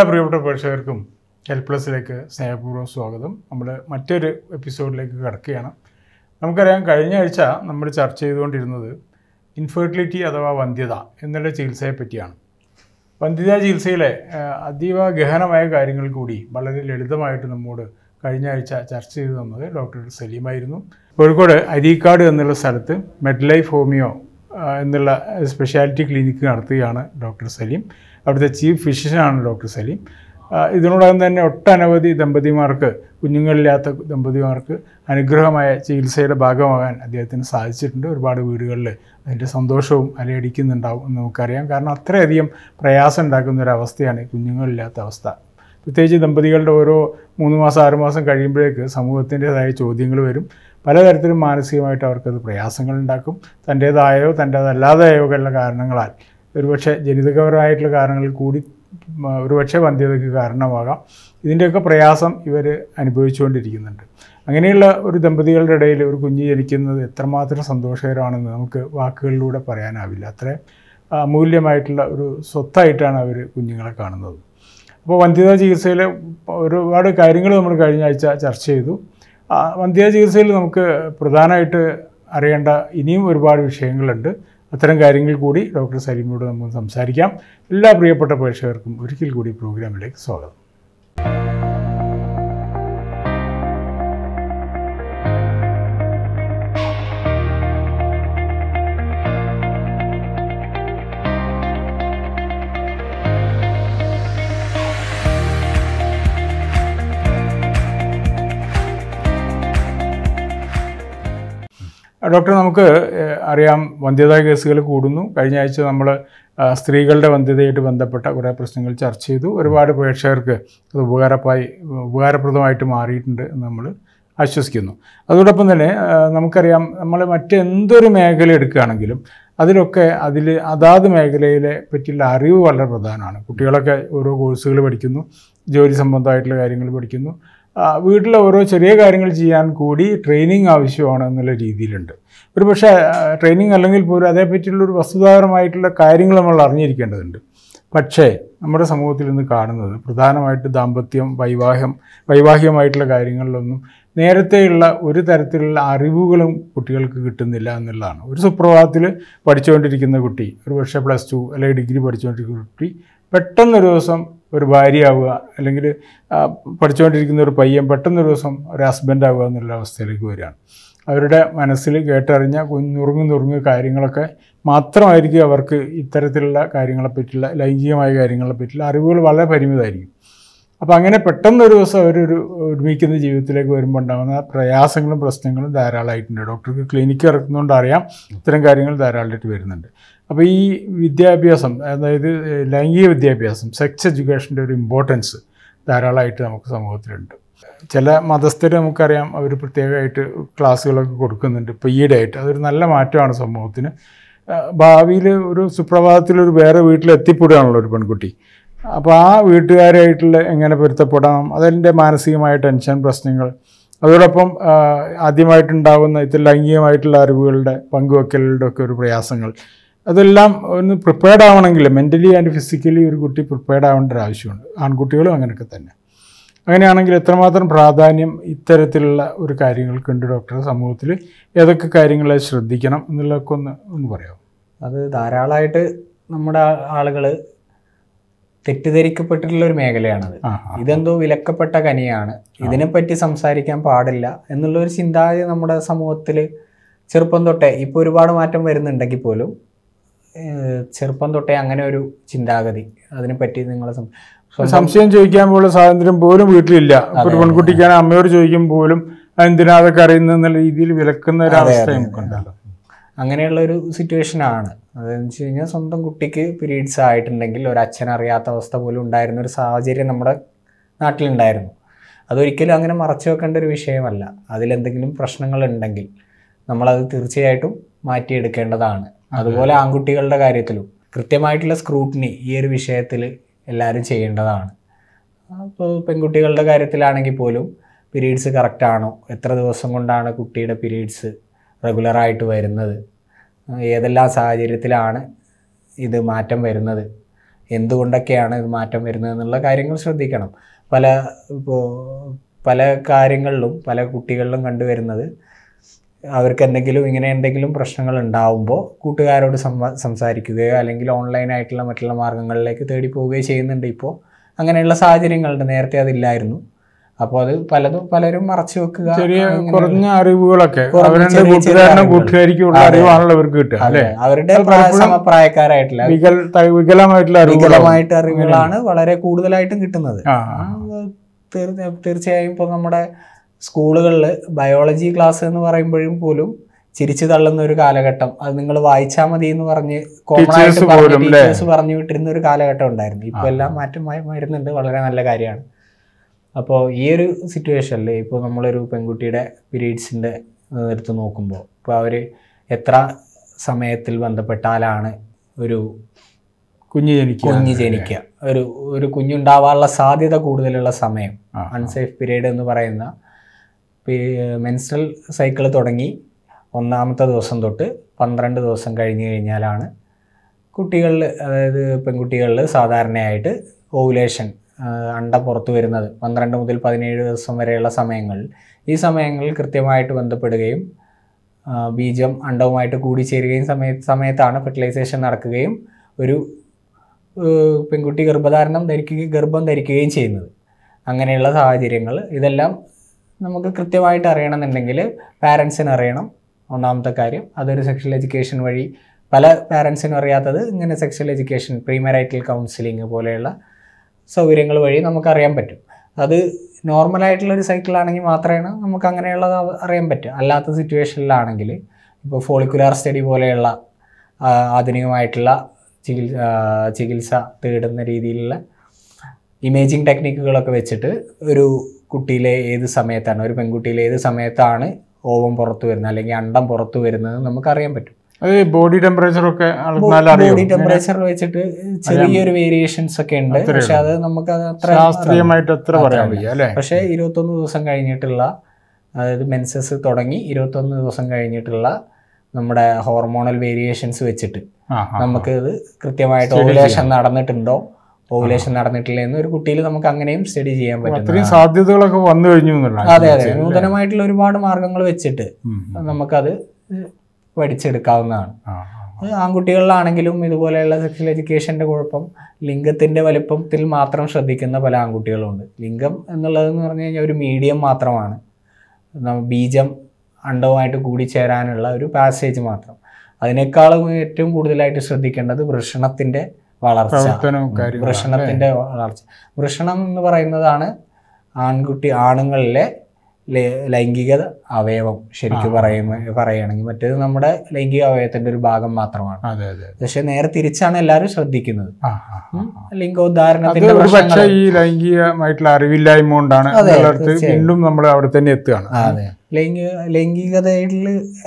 എല്ലാ പ്രിയപ്പെട്ട പ്രേക്ഷകർക്കും എൽ പ്ലസിലേക്ക് സ്നേഹപൂർവ്വം സ്വാഗതം നമ്മൾ മറ്റൊരു എപ്പിസോഡിലേക്ക് കിടക്കുകയാണ് നമുക്കറിയാം കഴിഞ്ഞ ആഴ്ച നമ്മൾ ചർച്ച ചെയ്തുകൊണ്ടിരുന്നത് ഇൻഫെർട്ടിലിറ്റി അഥവാ വന്ധ്യത എന്നുള്ള ചികിത്സയെ പറ്റിയാണ് വന്ധ്യതാ ചികിത്സയിലെ അതീവ ഗഹനമായ കാര്യങ്ങൾ കൂടി വളരെ ലളിതമായിട്ട് നമ്മോട് കഴിഞ്ഞ ആഴ്ച ചർച്ച ചെയ്തു തന്നത് ഡോക്ടർ സലീമായിരുന്നു കോഴിക്കോട് അരീക്കാട് എന്നുള്ള സ്ഥലത്ത് മെഡ് ലൈഫ് ഹോമിയോ എന്നുള്ള സ്പെഷ്യാലിറ്റി ക്ലിനിക്ക് നടത്തുകയാണ് ഡോക്ടർ സലീം അവിടുത്തെ ചീഫ് ഫിഷിഷനാണ് ഡോക്ടർ സലീം ഇതിനോടകം തന്നെ ഒട്ടനവധി ദമ്പതിമാർക്ക് കുഞ്ഞുങ്ങളില്ലാത്ത ദമ്പതിമാർക്ക് അനുഗ്രഹമായ ചികിത്സയുടെ ഭാഗമാകാൻ അദ്ദേഹത്തിന് സാധിച്ചിട്ടുണ്ട് ഒരുപാട് വീടുകളിൽ അതിൻ്റെ സന്തോഷവും അലയടിക്കുന്നുണ്ടാവും എന്ന് നമുക്കറിയാം കാരണം അത്രയധികം പ്രയാസം ഉണ്ടാക്കുന്ന ഒരു അവസ്ഥയാണ് കുഞ്ഞുങ്ങളില്ലാത്ത അവസ്ഥ പ്രത്യേകിച്ച് ദമ്പതികളുടെ ഓരോ മൂന്ന് മാസം ആറ് മാസം കഴിയുമ്പോഴേക്ക് സമൂഹത്തിൻ്റെതായ ചോദ്യങ്ങൾ വരും പലതരത്തിലും മാനസികമായിട്ട് അവർക്കത് പ്രയാസങ്ങളുണ്ടാക്കും തൻ്റേതായോ തൻ്റേതല്ലാതെയോ ഉള്ള കാരണങ്ങളാൽ ഒരുപക്ഷെ ജനിതകപരമായിട്ടുള്ള കാരണങ്ങൾ കൂടി ഒരുപക്ഷെ വന്ധ്യതയ്ക്ക് കാരണമാകാം ഇതിൻ്റെയൊക്കെ പ്രയാസം ഇവർ അനുഭവിച്ചുകൊണ്ടിരിക്കുന്നുണ്ട് അങ്ങനെയുള്ള ഒരു ദമ്പതികളുടെ ഇടയിൽ ഒരു കുഞ്ഞ് ജനിക്കുന്നത് എത്രമാത്രം സന്തോഷകരമാണെന്ന് നമുക്ക് വാക്കുകളിലൂടെ പറയാനാവില്ല അത്ര അമൂല്യമായിട്ടുള്ള ഒരു സ്വത്തായിട്ടാണ് അവർ കുഞ്ഞുങ്ങളെ കാണുന്നത് അപ്പോൾ വന്ധ്യതാ ചികിത്സയിൽ ഒരുപാട് കാര്യങ്ങൾ നമ്മൾ കഴിഞ്ഞ ആഴ്ച ചർച്ച ചെയ്തു വന്ധ്യതാ ചികിത്സയിൽ നമുക്ക് പ്രധാനമായിട്ട് അറിയേണ്ട ഇനിയും ഒരുപാട് വിഷയങ്ങളുണ്ട് അത്തരം കാര്യങ്ങൾ കൂടി ഡോക്ടർ സലീമിനോട് നമുക്ക് സംസാരിക്കാം എല്ലാ പ്രിയപ്പെട്ട പ്രേക്ഷകർക്കും ഒരിക്കൽ കൂടി പ്രോഗ്രാമിലേക്ക് സ്വാഗതം ഡോക്ടർ നമുക്ക് അറിയാം വന്ധ്യതാ കേസുകൾ കൂടുന്നു കഴിഞ്ഞ ആഴ്ച നമ്മൾ സ്ത്രീകളുടെ വന്ധ്യതയായിട്ട് ബന്ധപ്പെട്ട കുറേ പ്രശ്നങ്ങൾ ചർച്ച ചെയ്തു ഒരുപാട് പ്രേക്ഷകർക്ക് അത് ഉപകാരമായി ഉപകാരപ്രദമായിട്ട് മാറിയിട്ടുണ്ട് എന്ന് നമ്മൾ ആശ്വസിക്കുന്നു അതോടൊപ്പം തന്നെ നമുക്കറിയാം നമ്മൾ മറ്റെന്തൊരു മേഖല എടുക്കുകയാണെങ്കിലും അതിലൊക്കെ അതിൽ അതാത് മേഖലയിലെ പറ്റിയുള്ള അറിവ് വളരെ പ്രധാനമാണ് കുട്ടികളൊക്കെ ഓരോ കോഴ്സുകൾ പഠിക്കുന്നു ജോലി സംബന്ധമായിട്ടുള്ള കാര്യങ്ങൾ പഠിക്കുന്നു വീട്ടിലെ ഓരോ ചെറിയ കാര്യങ്ങൾ ചെയ്യാൻ കൂടി ട്രെയിനിങ് ആവശ്യമാണ് എന്നുള്ള രീതിയിലുണ്ട് ഒരു പക്ഷേ ട്രെയിനിങ് അല്ലെങ്കിൽ പോലും അതേപ്പറ്റിയുള്ളൊരു വസ്തുതാപരമായിട്ടുള്ള കാര്യങ്ങൾ നമ്മൾ അറിഞ്ഞിരിക്കേണ്ടതുണ്ട് പക്ഷേ നമ്മുടെ സമൂഹത്തിൽ ഇന്ന് കാണുന്നത് പ്രധാനമായിട്ട് ദാമ്പത്യം വൈവാഹം വൈവാഹികമായിട്ടുള്ള കാര്യങ്ങളിലൊന്നും നേരത്തെയുള്ള ഒരു തരത്തിലുള്ള അറിവുകളും കുട്ടികൾക്ക് കിട്ടുന്നില്ല എന്നുള്ളതാണ് ഒരു സുപ്രഭാതത്തിൽ പഠിച്ചുകൊണ്ടിരിക്കുന്ന കുട്ടി ഒരു പക്ഷേ പ്ലസ് ടു അല്ലെങ്കിൽ ഡിഗ്രി പഠിച്ചുകൊണ്ടിരിക്കുന്ന കുട്ടി പെട്ടെന്നൊരു ദിവസം ഒരു ഭാര്യയാവുക അല്ലെങ്കിൽ പഠിച്ചുകൊണ്ടിരിക്കുന്ന ഒരു പയ്യൻ പെട്ടെന്നൊരു ദിവസം ഒരു ഹസ്ബൻഡ് ആവുക എന്നുള്ള അവസ്ഥയിലേക്ക് വരികയാണ് അവരുടെ മനസ്സിൽ കേട്ടറിഞ്ഞ നുറുങ്ങു നുറുങ്ങ് കാര്യങ്ങളൊക്കെ മാത്രമായിരിക്കും അവർക്ക് ഇത്തരത്തിലുള്ള കാര്യങ്ങളെപ്പറ്റിയുള്ള ലൈംഗികമായ കാര്യങ്ങളെപ്പറ്റിയുള്ള അറിവുകൾ വളരെ പരിമിതമായിരിക്കും അപ്പോൾ അങ്ങനെ പെട്ടെന്ന് ഒരു ദിവസം അവരൊരു ഒരുമിക്കുന്ന ജീവിതത്തിലേക്ക് വരുമ്പോൾ ഉണ്ടാകുന്ന പ്രയാസങ്ങളും പ്രശ്നങ്ങളും ധാരാളമായിട്ടുണ്ട് ഡോക്ടർക്ക് ക്ലിനിക്ക് ഇറക്കുന്നതുകൊണ്ട് അറിയാം ഇത്തരം കാര്യങ്ങൾ ധാരാളമായിട്ട് വരുന്നുണ്ട് അപ്പോൾ ഈ വിദ്യാഭ്യാസം അതായത് ലൈംഗിക വിദ്യാഭ്യാസം സെക്സ് എഡ്യൂക്കേഷൻ്റെ ഒരു ഇമ്പോർട്ടൻസ് ധാരാളമായിട്ട് നമുക്ക് സമൂഹത്തിലുണ്ട് ചില മതസ്ഥർ നമുക്കറിയാം അവർ പ്രത്യേകമായിട്ട് ക്ലാസ്സുകളൊക്കെ കൊടുക്കുന്നുണ്ട് ഇപ്പോൾ ആയിട്ട് അതൊരു നല്ല മാറ്റമാണ് സമൂഹത്തിന് ഭാവിയിൽ ഒരു സുപ്രഭാതത്തിൽ ഒരു വേറെ വീട്ടിൽ ഒരു പെൺകുട്ടി അപ്പോൾ ആ വീട്ടുകാരായിട്ടുള്ള എങ്ങനെ പൊരുത്തപ്പെടാം അതിൻ്റെ മാനസികമായ ടെൻഷൻ പ്രശ്നങ്ങൾ അതോടൊപ്പം ആദ്യമായിട്ടുണ്ടാകുന്ന ഇത് ലൈംഗികമായിട്ടുള്ള അറിവുകളുടെ പങ്കുവെക്കലുകളുടെ ഒക്കെ ഒരു പ്രയാസങ്ങൾ അതെല്ലാം ഒന്ന് പ്രിപ്പയർഡ് ആവണമെങ്കിൽ മെൻ്റലി ആൻഡ് ഫിസിക്കലി ഒരു കുട്ടി പ്രിപ്പയർഡ് ആവേണ്ട ഒരു ആവശ്യമുണ്ട് ആൺകുട്ടികളും അങ്ങനെയൊക്കെ തന്നെ അങ്ങനെയാണെങ്കിൽ എത്രമാത്രം പ്രാധാന്യം ഇത്തരത്തിലുള്ള ഒരു കാര്യങ്ങൾക്കുണ്ട് ഡോക്ടർ സമൂഹത്തിൽ ഏതൊക്കെ കാര്യങ്ങളെ ശ്രദ്ധിക്കണം എന്നുള്ളതൊക്കെ ഒന്ന് ഒന്ന് പറയാമോ അത് ധാരാളമായിട്ട് നമ്മുടെ ആളുകൾ തെറ്റിദ്ധരിക്കപ്പെട്ടിട്ടുള്ള ഒരു മേഖലയാണത് ഇതെന്തോ വിലക്കപ്പെട്ട കനിയാണ് ഇതിനെപ്പറ്റി സംസാരിക്കാൻ പാടില്ല എന്നുള്ള ഒരു ചിന്താഗതി നമ്മുടെ സമൂഹത്തിൽ ചെറുപ്പം തൊട്ടേ ഇപ്പോൾ ഒരുപാട് മാറ്റം വരുന്നുണ്ടെങ്കിൽ പോലും ചെറുപ്പം തൊട്ടേ അങ്ങനെ ഒരു ചിന്താഗതി അതിനെ പറ്റി നിങ്ങളെ സംശയം ചോദിക്കാൻ പോലുള്ള സ്വാതന്ത്ര്യം പോലും വീട്ടിലില്ല ഒരു പെൺകുട്ടിക്കാണ് അമ്മയോട് ചോദിക്കും പോലും എന്തിനാ അതൊക്കെ അറിയുന്ന രീതിയിൽ വിലക്കുന്ന ഒരു അവസ്ഥ അങ്ങനെയുള്ള ഒരു സിറ്റുവേഷൻ ആണ് അതെന്ന് വെച്ച് കഴിഞ്ഞാൽ സ്വന്തം കുട്ടിക്ക് പീരീഡ്സ് ആയിട്ടുണ്ടെങ്കിൽ ഒരു അച്ഛൻ അറിയാത്ത അവസ്ഥ പോലും ഉണ്ടായിരുന്ന ഒരു സാഹചര്യം നമ്മുടെ നാട്ടിലുണ്ടായിരുന്നു അതൊരിക്കലും അങ്ങനെ മറച്ചു വെക്കേണ്ട ഒരു വിഷയമല്ല അതിലെന്തെങ്കിലും ഉണ്ടെങ്കിൽ നമ്മളത് തീർച്ചയായിട്ടും മാറ്റിയെടുക്കേണ്ടതാണ് അതുപോലെ ആൺകുട്ടികളുടെ കാര്യത്തിലും കൃത്യമായിട്ടുള്ള സ്ക്രൂട്ടിനി ഈ ഒരു വിഷയത്തിൽ എല്ലാവരും ചെയ്യേണ്ടതാണ് അപ്പോൾ പെൺകുട്ടികളുടെ കാര്യത്തിലാണെങ്കിൽ പോലും പീരീഡ്സ് കറക്റ്റാണോ എത്ര ദിവസം കൊണ്ടാണ് കുട്ടിയുടെ പീരീഡ്സ് റെഗുലറായിട്ട് വരുന്നത് ഏതെല്ലാം സാഹചര്യത്തിലാണ് ഇത് മാറ്റം വരുന്നത് എന്തുകൊണ്ടൊക്കെയാണ് ഇത് മാറ്റം വരുന്നത് എന്നുള്ള കാര്യങ്ങൾ ശ്രദ്ധിക്കണം പല ഇപ്പോൾ പല കാര്യങ്ങളിലും പല കുട്ടികളിലും കണ്ടുവരുന്നത് അവർക്ക് എന്തെങ്കിലും ഇങ്ങനെ എന്തെങ്കിലും പ്രശ്നങ്ങൾ ഉണ്ടാവുമ്പോൾ കൂട്ടുകാരോട് സംസാരിക്കുകയോ അല്ലെങ്കിൽ ഓൺലൈനായിട്ടുള്ള മറ്റുള്ള മാർഗ്ഗങ്ങളിലേക്ക് തേടി പോവുകയോ ചെയ്യുന്നുണ്ട് ഇപ്പോൾ അങ്ങനെയുള്ള സാഹചര്യങ്ങളുണ്ട് നേരത്തെ അതില്ലായിരുന്നു അപ്പോൾ അത് പലതും പലരും മറച്ചു വെക്കുക ചെറിയ കുറഞ്ഞ അറിവുകളൊക്കെ അവർക്ക് അവരുടെ വികലമായിട്ടുള്ള അറിവുകളാണ് വളരെ കൂടുതലായിട്ടും കിട്ടുന്നത് തീർച്ചയായും ഇപ്പൊ നമ്മുടെ സ്കൂളുകളിൽ ബയോളജി ക്ലാസ് എന്ന് പറയുമ്പോഴും പോലും ചിരിച്ചു തള്ളുന്ന ഒരു കാലഘട്ടം അത് നിങ്ങൾ വായിച്ചാൽ മതി എന്ന് പറഞ്ഞ് കോമൺ ആയിട്ട് പറഞ്ഞു വിട്ടിരുന്ന ഒരു കാലഘട്ടം ഉണ്ടായിരുന്നു ഇപ്പൊ എല്ലാം മാറ്റം വരുന്നുണ്ട് വളരെ നല്ല കാര്യമാണ് അപ്പോൾ ഈ ഒരു സിറ്റുവേഷനിൽ ഇപ്പോൾ നമ്മളൊരു പെൺകുട്ടിയുടെ പീരീഡ്സിൻ്റെ എടുത്ത് നോക്കുമ്പോൾ ഇപ്പോൾ അവർ എത്ര സമയത്തിൽ ബന്ധപ്പെട്ടാലാണ് ഒരു കുഞ്ഞ് ജനിക്കുക കുഞ്ഞ് ജനിക്കുക ഒരു ഒരു കുഞ്ഞുണ്ടാവാനുള്ള സാധ്യത കൂടുതലുള്ള സമയം അൺസേഫ് പീരീഡ് എന്ന് പറയുന്ന മെൻസ്ട്രൽ സൈക്കിൾ തുടങ്ങി ഒന്നാമത്തെ ദിവസം തൊട്ട് പന്ത്രണ്ട് ദിവസം കഴിഞ്ഞ് കഴിഞ്ഞാലാണ് കുട്ടികളിൽ അതായത് പെൺകുട്ടികളിൽ സാധാരണയായിട്ട് ഓവുലേഷൻ അണ്ട പുറത്തു വരുന്നത് പന്ത്രണ്ട് മുതൽ പതിനേഴ് ദിവസം വരെയുള്ള സമയങ്ങളിൽ ഈ സമയങ്ങളിൽ കൃത്യമായിട്ട് ബന്ധപ്പെടുകയും ബീജം അണ്ടവുമായിട്ട് കൂടിച്ചേരുകയും സമയ സമയത്താണ് ഫെർട്ടിലൈസേഷൻ നടക്കുകയും ഒരു പെൺകുട്ടി ഗർഭധാരണം ധരിക്കുകയും ഗർഭം ധരിക്കുകയും ചെയ്യുന്നത് അങ്ങനെയുള്ള സാഹചര്യങ്ങൾ ഇതെല്ലാം നമുക്ക് കൃത്യമായിട്ട് അറിയണമെന്നുണ്ടെങ്കിൽ പാരൻസിന് അറിയണം ഒന്നാമത്തെ കാര്യം അതൊരു സെക്ഷൽ എഡ്യൂക്കേഷൻ വഴി പല പാരൻസിനും അറിയാത്തത് ഇങ്ങനെ സെക്ഷൽ എഡ്യൂക്കേഷൻ പ്രീമറൈറ്റൽ കൗൺസിലിംഗ് പോലെയുള്ള സൗകര്യങ്ങൾ വഴി നമുക്കറിയാൻ പറ്റും അത് നോർമലായിട്ടുള്ളൊരു സൈക്കിളാണെങ്കിൽ മാത്രമാണ് നമുക്ക് അങ്ങനെയുള്ളത് അറിയാൻ പറ്റും അല്ലാത്ത സിറ്റുവേഷനിലാണെങ്കിൽ ഇപ്പോൾ ഫോളിക്കുലാർ സ്റ്റഡി പോലെയുള്ള ആധുനികമായിട്ടുള്ള ചികിത്സ ചികിത്സ തേടുന്ന രീതിയിലുള്ള ഇമേജിങ് ടെക്നിക്കുകളൊക്കെ വെച്ചിട്ട് ഒരു കുട്ടിയിലെ ഏത് സമയത്താണ് ഒരു പെൺകുട്ടിയിലെ ഏത് സമയത്താണ് ഓവം പുറത്തു വരുന്നത് അല്ലെങ്കിൽ അണ്ടം പുറത്തു വരുന്നത് നമുക്കറിയാൻ പറ്റും ബോഡി ടെമ്പറേച്ചർ ഒക്കെ ബോഡി ടെമ്പറേച്ചർ വെച്ചിട്ട് ചെറിയൊരു വേരിയേഷൻസ് ഒക്കെ ഉണ്ട് പക്ഷെ അത് നമുക്ക് ശാസ്ത്രീയമായിട്ട് അത്ര പറയാൻ അല്ലേ പക്ഷെ ഇരുപത്തൊന്ന് ദിവസം കഴിഞ്ഞിട്ടുള്ള അതായത് മെൻസസ് തുടങ്ങി ഇരുപത്തൊന്ന് ദിവസം കഴിഞ്ഞിട്ടുള്ള നമ്മുടെ ഹോർമോണൽ വേരിയേഷൻസ് വെച്ചിട്ട് നമുക്ക് ഇത് കൃത്യമായിട്ട് ഓവുലേഷൻ നടന്നിട്ടുണ്ടോ പോപ്പുലേഷൻ നടന്നിട്ടില്ല എന്ന് ഒരു കുട്ടിയിൽ നമുക്ക് അങ്ങനെയും സ്റ്റഡി ചെയ്യാൻ പറ്റും സാധ്യതകളൊക്കെ വന്നു കഴിഞ്ഞു അതെ അതെ നൂതനമായിട്ടുള്ള ഒരുപാട് മാർഗങ്ങൾ വെച്ചിട്ട് നമുക്കത് പഠിച്ചെടുക്കാവുന്നതാണ് ആൺകുട്ടികളിലാണെങ്കിലും ഇതുപോലെയുള്ള സെക്ഷൽ എഡ്യൂക്കേഷന്റെ കുഴപ്പം ലിംഗത്തിന്റെ വലിപ്പത്തിൽ മാത്രം ശ്രദ്ധിക്കുന്ന പല ആൺകുട്ടികളുമുണ്ട് ലിംഗം എന്ന് പറഞ്ഞു കഴിഞ്ഞാൽ ഒരു മീഡിയം മാത്രമാണ് ബീജം അണ്ടവുമായിട്ട് കൂടിച്ചേരാനുള്ള ഒരു പാസേജ് മാത്രം അതിനേക്കാളും ഏറ്റവും കൂടുതലായിട്ട് ശ്രദ്ധിക്കേണ്ടത് വൃഷണത്തിൻ്റെ വളർച്ച വൃഷണത്തിന്റെ വളർച്ച വൃഷണം എന്ന് പറയുന്നതാണ് ആൺകുട്ടി ആണുങ്ങളിലെ ലൈംഗിക അവയവം ശരിക്കും പറയുന്ന പറയുകയാണെങ്കിൽ മറ്റേത് നമ്മുടെ ലൈംഗിക അവയവത്തിന്റെ ഒരു ഭാഗം മാത്രമാണ് പക്ഷെ നേരെ തിരിച്ചാണ് എല്ലാവരും ശ്രദ്ധിക്കുന്നത് ലിംഗോദ്ധാരണത്തിന്റെ പക്ഷേ ഈ അറിവില്ലായ്മ കൊണ്ടാണ് വീണ്ടും നമ്മൾ അവിടെ തന്നെ എത്തുകയാണ് അതെ ലൈംഗിക ലൈംഗികതയിൽ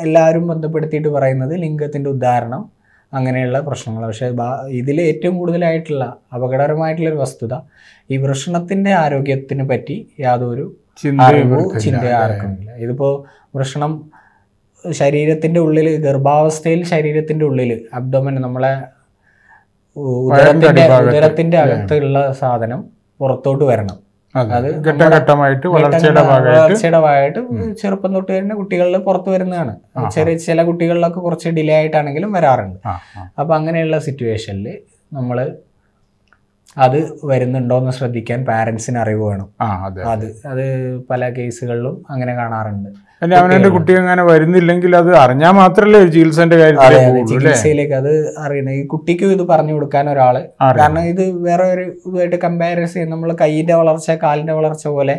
എല്ലാവരും ബന്ധപ്പെടുത്തിയിട്ട് പറയുന്നത് ലിംഗത്തിന്റെ ഉദാഹരണം അങ്ങനെയുള്ള പ്രശ്നങ്ങൾ പക്ഷേ ഇതിൽ ഏറ്റവും കൂടുതലായിട്ടുള്ള അപകടകരമായിട്ടുള്ളൊരു വസ്തുത ഈ വൃഷണത്തിൻ്റെ ആരോഗ്യത്തിന് പറ്റി യാതൊരു ചിന്ത ആർക്കുമില്ല ഇതിപ്പോൾ വൃഷണം ശരീരത്തിൻ്റെ ഉള്ളിൽ ഗർഭാവസ്ഥയിൽ ശരീരത്തിൻ്റെ ഉള്ളിൽ അബ്ഡോമൻ നമ്മളെ ഉദരത്തിൻ്റെ ഉദരത്തിൻ്റെ അകത്തുള്ള സാധനം പുറത്തോട്ട് വരണം അത് വളർച്ചയുടെ ഭാഗമായിട്ട് ചെറുപ്പം തൊട്ട് തന്നെ കുട്ടികളിൽ പുറത്തു വരുന്നതാണ് ചെറിയ ചില കുട്ടികളിലൊക്കെ കുറച്ച് ഡിലേ ആയിട്ടാണെങ്കിലും വരാറുണ്ട് അപ്പൊ അങ്ങനെയുള്ള സിറ്റുവേഷനിൽ നമ്മൾ അത് വരുന്നുണ്ടോ എന്ന് ശ്രദ്ധിക്കാൻ പാരന്റ്സിന് അറിവ് വേണം അത് അത് പല കേസുകളിലും അങ്ങനെ കാണാറുണ്ട് എൻ്റെ കുട്ടി അങ്ങനെ വരുന്നില്ലെങ്കിൽ അത് അറിഞ്ഞാൽ മാത്രമല്ലേ ചികിത്സന്റെ ചികിത്സയിലേക്ക് അത് അറിയണം ഈ കുട്ടിക്കും ഇത് പറഞ്ഞു കൊടുക്കാൻ ഒരാള് കാരണം ഇത് വേറെ ഒരു ഇതുമായിട്ട് കമ്പാരിസൺ ചെയ്യും നമ്മൾ കൈയിന്റെ വളർച്ച കാലിന്റെ വളർച്ച പോലെ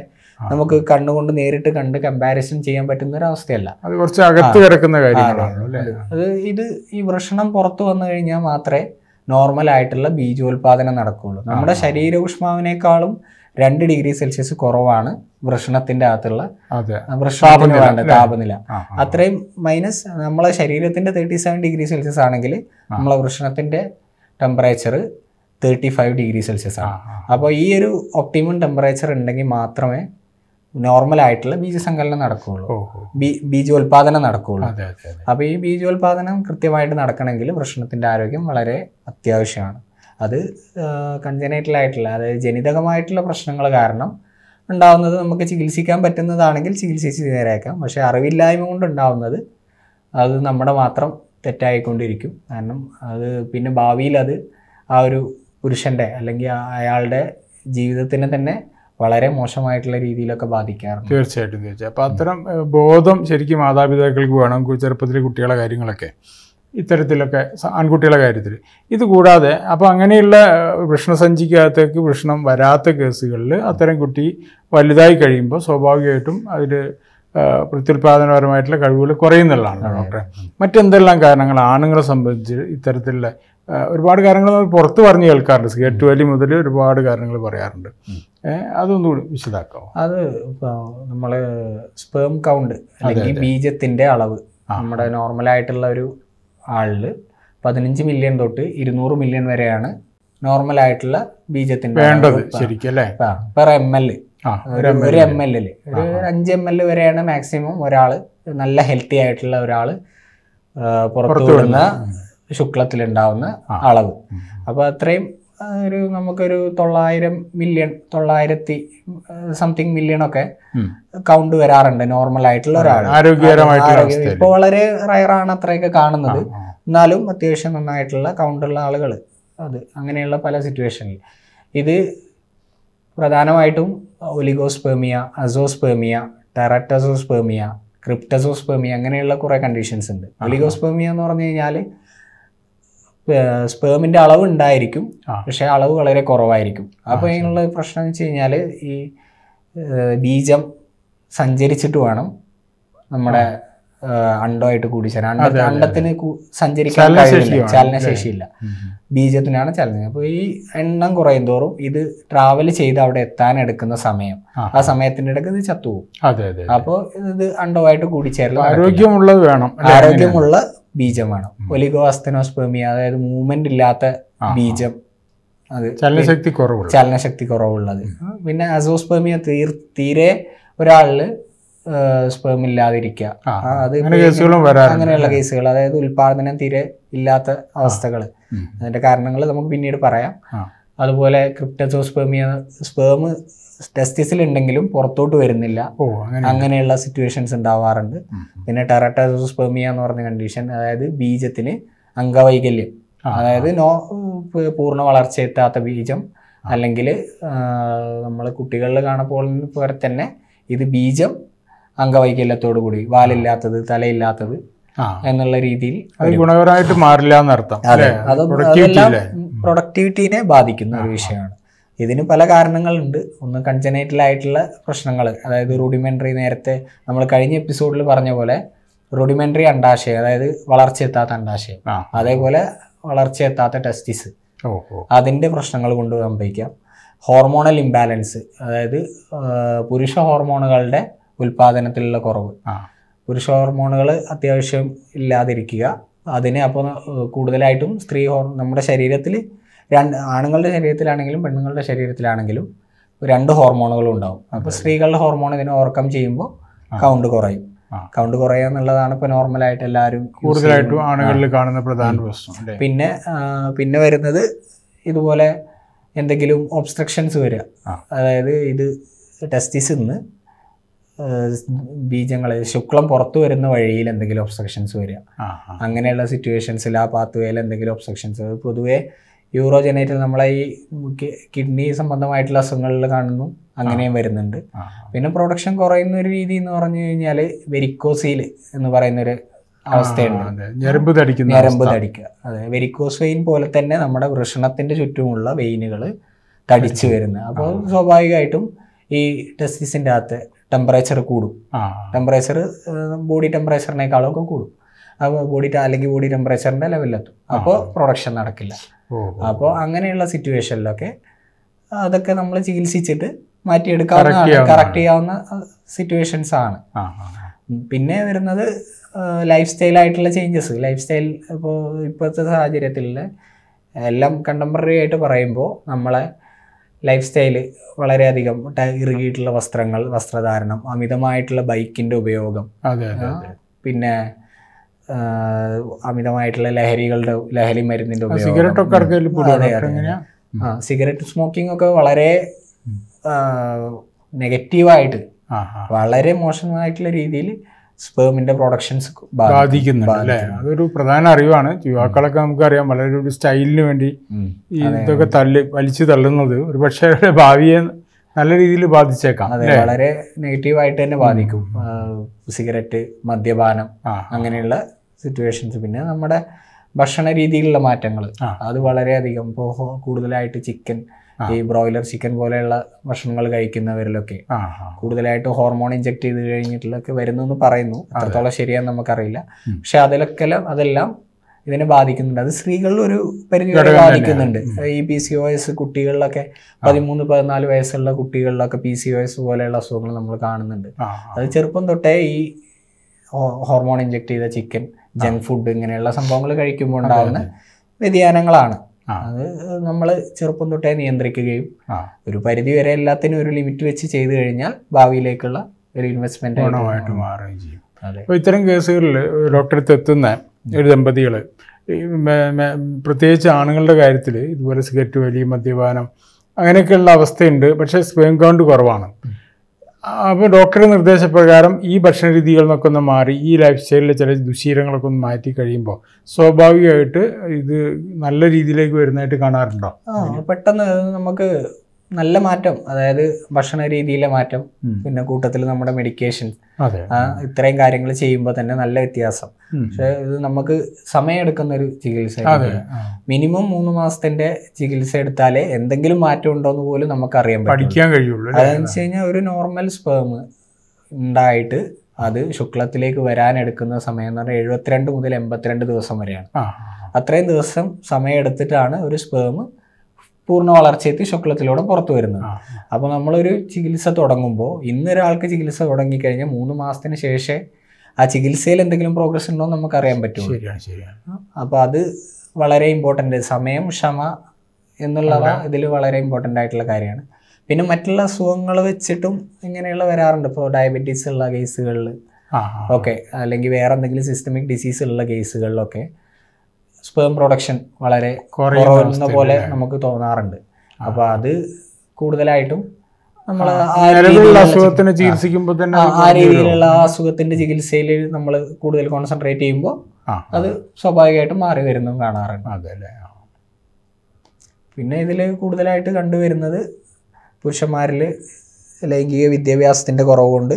നമുക്ക് കണ്ണുകൊണ്ട് നേരിട്ട് കണ്ട് കമ്പാരിസൺ ചെയ്യാൻ പറ്റുന്ന ഒരു അവസ്ഥയല്ല അത് കുറച്ച് അകത്ത് കിടക്കുന്ന കാര്യങ്ങളാണ് അത് ഇത് ഈ വൃഷണം പുറത്തു വന്നു കഴിഞ്ഞാൽ മാത്രമേ നോർമൽ ആയിട്ടുള്ള ബീജോത്പാദനം നടക്കുകയുള്ളൂ നമ്മുടെ ശരീര ഊഷ്മാവിനേക്കാളും രണ്ട് ഡിഗ്രി സെൽഷ്യസ് കുറവാണ് വൃഷണത്തിന്റെ അകത്തുള്ള വൃഷണത്തിന് താപനില അത്രയും മൈനസ് നമ്മളെ ശരീരത്തിന്റെ തേർട്ടി സെവൻ ഡിഗ്രി സെൽഷ്യസ് ആണെങ്കിൽ നമ്മളെ വൃഷണത്തിന്റെ temperature thirty five degree Celsius ആണ് അപ്പോൾ ഈ ഒരു ഒപ്റ്റിമം ടെമ്പറേച്ചർ ഉണ്ടെങ്കിൽ മാത്രമേ നോർമലായിട്ടുള്ള ബീജസങ്കലനം നടക്കുകയുള്ളൂ ബീജോൽപാദനം നടക്കുകയുള്ളൂ അപ്പോൾ ഈ ബീജോൽപാദനം കൃത്യമായിട്ട് നടക്കണമെങ്കിൽ പ്രശ്നത്തിന്റെ ആരോഗ്യം വളരെ അത്യാവശ്യമാണ് അത് കൺജനൈറ്റലായിട്ടുള്ള അതായത് ജനിതകമായിട്ടുള്ള പ്രശ്നങ്ങൾ കാരണം ഉണ്ടാവുന്നത് നമുക്ക് ചികിത്സിക്കാൻ പറ്റുന്നതാണെങ്കിൽ ചികിത്സിച്ച് നേരെയാക്കാം പക്ഷേ അറിവില്ലായ്മ കൊണ്ടുണ്ടാവുന്നത് അത് നമ്മുടെ മാത്രം തെറ്റായിക്കൊണ്ടിരിക്കും കാരണം അത് പിന്നെ ഭാവിയിൽ അത് ആ ഒരു പുരുഷൻ്റെ അല്ലെങ്കിൽ അയാളുടെ ജീവിതത്തിന് തന്നെ വളരെ മോശമായിട്ടുള്ള രീതിയിലൊക്കെ ബാധിക്കാറുണ്ട് തീർച്ചയായിട്ടും തീർച്ചയായിട്ടും അപ്പൊ അത്തരം ബോധം ശരിക്കും മാതാപിതാക്കൾക്ക് വേണം ചെറുപ്പത്തിലെ കുട്ടികളെ കാര്യങ്ങളൊക്കെ ഇത്തരത്തിലൊക്കെ ആൺകുട്ടികളുടെ കാര്യത്തിൽ ഇത് കൂടാതെ അപ്പോൾ അങ്ങനെയുള്ള വൃഷ്ണസഞ്ചിക്കകത്തേക്ക് വൃഷ്ണം വരാത്ത കേസുകളിൽ അത്തരം കുട്ടി വലുതായി കഴിയുമ്പോൾ സ്വാഭാവികമായിട്ടും അതിൽ പ്രത്യുൽപാദനപരമായിട്ടുള്ള കഴിവുകൾ കുറയുന്നുള്ളതാണ് ഡോക്ടറെ മറ്റെന്തെല്ലാം കാരണങ്ങൾ ആണുങ്ങളെ സംബന്ധിച്ച് ഇത്തരത്തിലുള്ള ഒരുപാട് കാര്യങ്ങൾ നമ്മൾ പുറത്ത് പറഞ്ഞ് കേൾക്കാറുണ്ട് സ്കേറ്റ് വലി മുതൽ ഒരുപാട് കാര്യങ്ങൾ പറയാറുണ്ട് അതൊന്നും കൂടി വിശദാക്കാം അത് ഇപ്പോൾ നമ്മൾ സ്പേം കൗണ്ട് അല്ലെങ്കിൽ ബീജത്തിൻ്റെ അളവ് നമ്മുടെ നോർമലായിട്ടുള്ള ഒരു ആളിൽ പതിനഞ്ച് മില്യൺ തൊട്ട് ഇരുന്നൂറ് മില്യൺ വരെയാണ് നോർമൽ ആയിട്ടുള്ള ബീജത്തിന്റെ വേണ്ടത് ശരിക്കല്ലേ പെർ എം എൽ ഒരു എം എൽ ഒരു അഞ്ച് എം എൽ വരെയാണ് മാക്സിമം ഒരാൾ നല്ല ഹെൽത്തി ആയിട്ടുള്ള ഒരാൾ പുറത്തു വിടുന്ന ശുക്ലത്തിലുണ്ടാവുന്ന അളവ് അപ്പോൾ അത്രയും ഒരു നമുക്കൊരു തൊള്ളായിരം മില്യൺ തൊള്ളായിരത്തി സംതിങ് മില്യൺ ഒക്കെ കൗണ്ട് വരാറുണ്ട് നോർമൽ ആയിട്ടുള്ള ഒരാൾ ആരോഗ്യപരമായിട്ട് ഇപ്പോൾ വളരെ റയറാണ് അത്രയൊക്കെ കാണുന്നത് എന്നാലും അത്യാവശ്യം നന്നായിട്ടുള്ള കൗണ്ടുള്ള ആളുകൾ അത് അങ്ങനെയുള്ള പല സിറ്റുവേഷനിൽ ഇത് പ്രധാനമായിട്ടും ഒലിഗോസ്പേമിയ അസോസ്പേമിയ ടെററ്റസോസ്പേമിയ ക്രിപ്റ്റസോസ്പേമിയ അങ്ങനെയുള്ള കുറേ കണ്ടീഷൻസ് ഉണ്ട് ഒലിഗോസ്പേമിയ എന്ന് പറഞ്ഞു കഴിഞ്ഞാൽ സ്പേമിന്റെ അളവ് ഉണ്ടായിരിക്കും പക്ഷേ അളവ് വളരെ കുറവായിരിക്കും അപ്പോൾ ഇതിനുള്ള പ്രശ്നം എന്ന് വെച്ച് കഴിഞ്ഞാൽ ഈ ബീജം സഞ്ചരിച്ചിട്ട് വേണം നമ്മുടെ അണ്ടമായിട്ട് കൂടി ചേരാൻ അണ്ടത്തിന് സഞ്ചരിക്കാൻ കഴിയില്ല ചലനശേഷിയില്ല ബീജത്തിനാണ് ചലനം അപ്പോൾ ഈ എണ്ണം കുറയും തോറും ഇത് ട്രാവൽ ചെയ്ത് അവിടെ എത്താൻ എടുക്കുന്ന സമയം ആ സമയത്തിന്റെ ഇടയ്ക്ക് ഇത് ചത്തുപോകും അപ്പോൾ ഇത് അണ്ടമായിട്ട് കൂടിച്ചേരൽ ആരോഗ്യമുള്ളത് വേണം ആരോഗ്യമുള്ള ബീജം വേണം ഒലിഗോസ്തനോസ്പെർമിയ അതായത് മൂവ്മെന്റ് ഇല്ലാത്ത ബീജം അത് ചലനശക്തി കുറവ് ചലനശക്തി കുറവുള്ളത് പിന്നെ അസോസ്പെർമിയ തീർ തീരെ ഒരാളിൽ സ്പേം ഇല്ലാതിരിക്കുക അത് അങ്ങനെയുള്ള കേസുകൾ അതായത് ഉൽപാദനം തീരെ ഇല്ലാത്ത അവസ്ഥകൾ അതിന്റെ കാരണങ്ങൾ നമുക്ക് പിന്നീട് പറയാം അതുപോലെ ക്രിപ്റ്റസോസ്പേമിയ സ്പേം ടെസ്റ്റിസിലുണ്ടെങ്കിലും പുറത്തോട്ട് വരുന്നില്ല അങ്ങനെയുള്ള സിറ്റുവേഷൻസ് ഉണ്ടാവാറുണ്ട് പിന്നെ ടെറട്ടോസ്പെമിയ എന്ന് പറഞ്ഞ കണ്ടീഷൻ അതായത് ബീജത്തിന് അംഗവൈകല്യം അതായത് നോ പൂർണ്ണ വളർച്ച എത്താത്ത ബീജം അല്ലെങ്കിൽ നമ്മൾ കുട്ടികളിൽ കാണപ്പോൾ പോലെ തന്നെ ഇത് ബീജം അംഗവൈകല്യത്തോടു കൂടി വാലില്ലാത്തത് തലയില്ലാത്തത് എന്നുള്ള രീതിയിൽ ഗുണകരമായിട്ട് മാറില്ല എന്നർത്ഥം പ്രൊഡക്ടിവിറ്റിനെ ബാധിക്കുന്ന ഒരു വിഷയമാണ് ഇതിന് പല കാരണങ്ങളുണ്ട് ഒന്ന് കൺജനൈറ്റലായിട്ടുള്ള പ്രശ്നങ്ങൾ അതായത് റൂഡിമെൻ്ററി നേരത്തെ നമ്മൾ കഴിഞ്ഞ എപ്പിസോഡിൽ പറഞ്ഞ പോലെ റൂഡിമെൻ്ററി അണ്ടാശയം അതായത് വളർച്ച എത്താത്ത അണ്ടാശയം അതേപോലെ വളർച്ച എത്താത്ത ടെസ്റ്റിസ് അതിൻ്റെ പ്രശ്നങ്ങൾ കൊണ്ട് സംഭവിക്കാം ഹോർമോണൽ ഇംബാലൻസ് അതായത് പുരുഷ ഹോർമോണുകളുടെ ഉൽപാദനത്തിലുള്ള കുറവ് പുരുഷ ഹോർമോണുകൾ അത്യാവശ്യം ഇല്ലാതിരിക്കുക അതിന് അപ്പോൾ കൂടുതലായിട്ടും സ്ത്രീ ഹോർ നമ്മുടെ ശരീരത്തിൽ രണ്ട് ആണുങ്ങളുടെ ശരീരത്തിലാണെങ്കിലും പെണ്ണുങ്ങളുടെ ശരീരത്തിലാണെങ്കിലും രണ്ട് ഹോർമോണുകളും ഉണ്ടാവും അപ്പോൾ സ്ത്രീകളുടെ ഹോർമോൺ ഇതിനെ ഓവർകം ചെയ്യുമ്പോൾ കൗണ്ട് കുറയും കൗണ്ട് കുറയുക എന്നുള്ളതാണ് ഇപ്പോൾ നോർമലായിട്ട് എല്ലാവരും കൂടുതലായിട്ടും ആണുങ്ങളിൽ കാണുന്ന പ്രധാന പ്രശ്നം പിന്നെ പിന്നെ വരുന്നത് ഇതുപോലെ എന്തെങ്കിലും ഒബ്സ്ട്രക്ഷൻസ് വരിക അതായത് ഇത് ടെസ്റ്റിസ് നിന്ന് ബീജങ്ങൾ ശുക്ലം പുറത്തു വരുന്ന വഴിയിൽ എന്തെങ്കിലും ഒബ്സ്ട്രക്ഷൻസ് വരിക അങ്ങനെയുള്ള സിറ്റുവേഷൻസിൽ ആ പാത്വേയിൽ എന്തെങ്കിലും ഒബ്സ്ട്രക്ഷൻസ് പൊതുവേ യൂറോജനേറ്റിൽ നമ്മളെ ഈ കിഡ്നി സംബന്ധമായിട്ടുള്ള അസുഖങ്ങളിൽ കാണുന്നു അങ്ങനെയും വരുന്നുണ്ട് പിന്നെ പ്രൊഡക്ഷൻ കുറയുന്ന ഒരു രീതി എന്ന് പറഞ്ഞു കഴിഞ്ഞാൽ വെരിക്കോസീൽ എന്ന് പറയുന്നൊരു അവസ്ഥയുണ്ട് ഞരമ്പ് തടിക്കുന്ന ഞരമ്പ് തടിക്കുക അതെ വെരിക്കോസ് വെയിൻ പോലെ തന്നെ നമ്മുടെ വൃഷണത്തിൻ്റെ ചുറ്റുമുള്ള വെയിനുകൾ തടിച്ചു വരുന്നത് അപ്പോൾ സ്വാഭാവികമായിട്ടും ഈ ടെസ്റ്റിസിൻ്റെ അകത്ത് ടെമ്പറേച്ചർ കൂടും ടെമ്പറേച്ചർ ബോഡി ടെമ്പറേച്ചറിനേക്കാളൊക്കെ കൂടും ബോഡി അല്ലെങ്കിൽ ബോഡി ടെമ്പറേച്ചറിൻ്റെ ലെവലിലെത്തും അപ്പോൾ പ്രൊഡക്ഷൻ നടക്കില്ല അപ്പോൾ അങ്ങനെയുള്ള സിറ്റുവേഷനിലൊക്കെ അതൊക്കെ നമ്മൾ ചികിത്സിച്ചിട്ട് മാറ്റിയെടുക്കാവുന്ന കറക്റ്റ് ചെയ്യാവുന്ന സിറ്റുവേഷൻസ് ആണ് പിന്നെ വരുന്നത് ലൈഫ് സ്റ്റൈലായിട്ടുള്ള ആയിട്ടുള്ള ചേഞ്ചസ് ലൈഫ് സ്റ്റൈൽ ഇപ്പോൾ ഇപ്പോഴത്തെ സാഹചര്യത്തിൽ എല്ലാം കണ്ടംപററി ആയിട്ട് പറയുമ്പോൾ നമ്മളെ ലൈഫ് സ്റ്റൈൽ വളരെയധികം ഇറുകിയിട്ടുള്ള വസ്ത്രങ്ങൾ വസ്ത്രധാരണം അമിതമായിട്ടുള്ള ബൈക്കിൻ്റെ ഉപയോഗം പിന്നെ അമിതമായിട്ടുള്ള ലഹരികളുടെ ലഹരി മരുന്നിന്റെ ഉപയോഗം സിഗരറ്റ് സ്മോക്കിംഗ് ഒക്കെ വളരെ നെഗറ്റീവായിട്ട് വളരെ മോശമായിട്ടുള്ള രീതിയിൽ സ്പേമിന്റെ പ്രൊഡക്ഷൻസ് ബാധിക്കുന്നുണ്ട് അല്ലേ അതൊരു പ്രധാന അറിവാണ് യുവാക്കളൊക്കെ നമുക്കറിയാം വളരെ ഒരു സ്റ്റൈലിന് വേണ്ടി ഇതൊക്കെ തള്ളി വലിച്ചു തള്ളുന്നത് ഒരു പക്ഷേ ഭാവിയെ നല്ല രീതിയിൽ ബാധിച്ചേക്കാം അതെ വളരെ നെഗറ്റീവായിട്ട് തന്നെ ബാധിക്കും സിഗരറ്റ് മദ്യപാനം അങ്ങനെയുള്ള സിറ്റുവേഷൻസ് പിന്നെ നമ്മുടെ ഭക്ഷണ രീതിയിലുള്ള മാറ്റങ്ങൾ അത് വളരെയധികം ഇപ്പോൾ കൂടുതലായിട്ട് ചിക്കൻ ഈ ബ്രോയിലർ ചിക്കൻ പോലെയുള്ള ഭക്ഷണങ്ങൾ കഴിക്കുന്നവരിലൊക്കെ കൂടുതലായിട്ട് ഹോർമോൺ ഇഞ്ചെക്ട് ചെയ്ത് കഴിഞ്ഞിട്ടുള്ളൊക്കെ വരുന്നു എന്ന് പറയുന്നു അത്രത്തോളം ശരിയാന്ന് നമുക്കറിയില്ല പക്ഷെ അതിലൊക്കെ അതെല്ലാം ഇതിനെ ബാധിക്കുന്നുണ്ട് അത് സ്ത്രീകളിൽ ഒരു പരിധിവരെ ബാധിക്കുന്നുണ്ട് ഈ പി സി ഒ എസ് കുട്ടികളിലൊക്കെ പതിമൂന്ന് പതിനാല് വയസ്സുള്ള കുട്ടികളിലൊക്കെ പി സി ഒ എസ് പോലെയുള്ള അസുഖങ്ങൾ നമ്മൾ കാണുന്നുണ്ട് അത് ചെറുപ്പം തൊട്ടേ ഈ ഹോർമോൺ ഇഞ്ചെക്ട് ചെയ്ത ചിക്കൻ ജങ്ക് ഫുഡ് ഇങ്ങനെയുള്ള സംഭവങ്ങൾ കഴിക്കുമ്പോൾ ഉണ്ടാകുന്ന വ്യതിയാനങ്ങളാണ് അത് നമ്മൾ ചെറുപ്പം തൊട്ടേ നിയന്ത്രിക്കുകയും ഒരു പരിധി വരെ എല്ലാത്തിനും ഒരു ലിമിറ്റ് വെച്ച് ചെയ്തു കഴിഞ്ഞാൽ ഭാവിയിലേക്കുള്ള ഒരു ഇൻവെസ്റ്റ്മെന്റ് മാറുകയും ചെയ്യും ഇത്തരം കേസുകളിൽ ഡോക്ടറെ എത്തുന്ന ഒരു ദമ്പതികൾ പ്രത്യേകിച്ച് ആണുങ്ങളുടെ കാര്യത്തിൽ ഇതുപോലെ സിഗരറ്റ് വലി മദ്യപാനം അങ്ങനെയൊക്കെയുള്ള അവസ്ഥയുണ്ട് പക്ഷേ സ്വയം കൗണ്ട് കുറവാണ് അപ്പോൾ ഡോക്ടറുടെ നിർദ്ദേശപ്രകാരം ഈ ഭക്ഷണ രീതികളിൽ നിന്നൊക്കെ ഒന്ന് മാറി ഈ ലൈഫ് സ്റ്റൈലിലെ ചില ദുശീലങ്ങളൊക്കെ ഒന്ന് മാറ്റി കഴിയുമ്പോൾ സ്വാഭാവികമായിട്ട് ഇത് നല്ല രീതിയിലേക്ക് വരുന്നതായിട്ട് കാണാറുണ്ടോ പെട്ടെന്ന് നമുക്ക് നല്ല മാറ്റം അതായത് ഭക്ഷണ രീതിയിലെ മാറ്റം പിന്നെ കൂട്ടത്തിൽ നമ്മുടെ മെഡിക്കേഷൻ ഇത്രയും കാര്യങ്ങൾ ചെയ്യുമ്പോൾ തന്നെ നല്ല വ്യത്യാസം പക്ഷെ ഇത് നമുക്ക് സമയമെടുക്കുന്ന ഒരു ചികിത്സ മിനിമം മൂന്ന് മാസത്തിന്റെ ചികിത്സ എടുത്താലേ എന്തെങ്കിലും മാറ്റം ഉണ്ടോ എന്ന് പോലും നമുക്ക് അറിയാൻ പഠിക്കാൻ കഴിയുള്ളൂ അതെന്ന് വെച്ച് കഴിഞ്ഞാൽ ഒരു നോർമൽ സ്പേം ഉണ്ടായിട്ട് അത് ശുക്ലത്തിലേക്ക് വരാൻ എടുക്കുന്ന സമയം എന്ന് പറഞ്ഞാൽ എഴുപത്തിരണ്ട് മുതൽ എൺപത്തിരണ്ട് ദിവസം വരെയാണ് അത്രയും ദിവസം സമയം എടുത്തിട്ടാണ് ഒരു സ്പേം പൂർണ്ണ വളർച്ചയെത്തി ശുക്ലത്തിലൂടെ പുറത്തു വരുന്നത് അപ്പോൾ നമ്മളൊരു ചികിത്സ തുടങ്ങുമ്പോൾ ഇന്ന് ഒരാൾക്ക് ചികിത്സ തുടങ്ങിക്കഴിഞ്ഞാൽ മൂന്ന് മാസത്തിന് ശേഷം ആ ചികിത്സയിൽ എന്തെങ്കിലും പ്രോഗ്രസ് ഉണ്ടോ എന്ന് നമുക്ക് അറിയാൻ പറ്റും ശരിയാണ് ശരിയാണ് അപ്പോൾ അത് വളരെ ഇമ്പോർട്ടൻ്റ് സമയം ക്ഷമ എന്നുള്ളവ ഇതിൽ വളരെ ഇമ്പോർട്ടൻ്റ് ആയിട്ടുള്ള കാര്യമാണ് പിന്നെ മറ്റുള്ള അസുഖങ്ങൾ വെച്ചിട്ടും ഇങ്ങനെയുള്ള വരാറുണ്ട് ഇപ്പോൾ ഡയബറ്റീസ് ഉള്ള കേസുകളിൽ ഓക്കെ അല്ലെങ്കിൽ വേറെ എന്തെങ്കിലും സിസ്റ്റമിക് ഡിസീസ് ഉള്ള കേസുകളിലൊക്കെ സ്പേം പ്രൊഡക്ഷൻ വളരെ കുറയുന്ന പോലെ നമുക്ക് തോന്നാറുണ്ട് അപ്പൊ അത് കൂടുതലായിട്ടും നമ്മൾ അസുഖത്തിനെ ചികിത്സിക്കുമ്പോൾ തന്നെ ആ രീതിയിലുള്ള അസുഖത്തിന്റെ ചികിത്സയിൽ നമ്മൾ കൂടുതൽ കോൺസെൻട്രേറ്റ് ചെയ്യുമ്പോൾ അത് സ്വാഭാവികമായിട്ടും മാറി വരുന്നതും കാണാറുണ്ട് പിന്നെ ഇതിൽ കൂടുതലായിട്ട് കണ്ടുവരുന്നത് പുരുഷന്മാരിൽ ലൈംഗിക വിദ്യാഭ്യാസത്തിന്റെ കുറവ് കൊണ്ട്